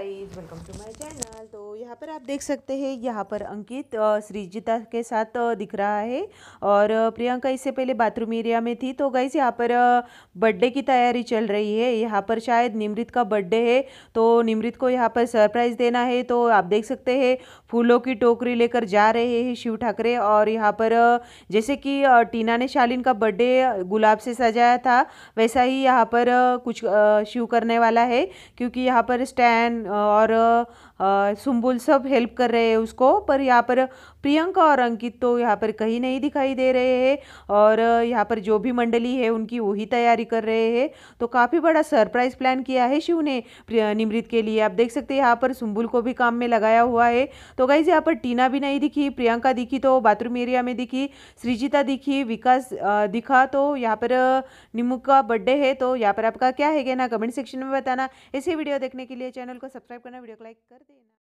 guys welcome to my channel तो यहाँ पर आप देख सकते हैं यहाँ पर अंकित श्रीजिता के साथ दिख रहा है और प्रियंका इससे पहले बाथरूम एरिया में थी तो गाइस यहाँ पर बर्थडे की तैयारी चल रही है यहाँ पर शायद निमृत का बर्थडे है तो निमृत को यहाँ पर सरप्राइज़ देना है तो आप देख सकते हैं फूलों की टोकरी लेकर जा रहे हैं शिव ठाकरे और यहाँ पर जैसे कि टीना ने शालीन का बर्थडे गुलाब से सजाया था वैसा ही यहाँ पर कुछ शिव करने वाला है क्योंकि यहाँ पर स्टैंड और सुम्बुल सब हेल्प कर रहे हैं उसको पर यहाँ पर प्रियंका और अंकित तो यहाँ पर कहीं नहीं दिखाई दे रहे हैं और यहाँ पर जो भी मंडली है उनकी वही तैयारी कर रहे हैं तो काफ़ी बड़ा सरप्राइज प्लान किया है शिव ने निमृत के लिए आप देख सकते हैं यहाँ पर सुम्बुल को भी काम में लगाया हुआ है तो गाइज यहाँ पर टीना भी नहीं दिखी प्रियंका दिखी तो बाथरूम एरिया में दिखी सृजिता दिखी विकास दिखा तो यहाँ पर निमू का बर्थडे है तो यहाँ पर आपका क्या है कहना कमेंट सेक्शन में बताना ऐसे वीडियो देखने के लिए चैनल को सब्सक्राइब करना वीडियो को लाइक कर cadena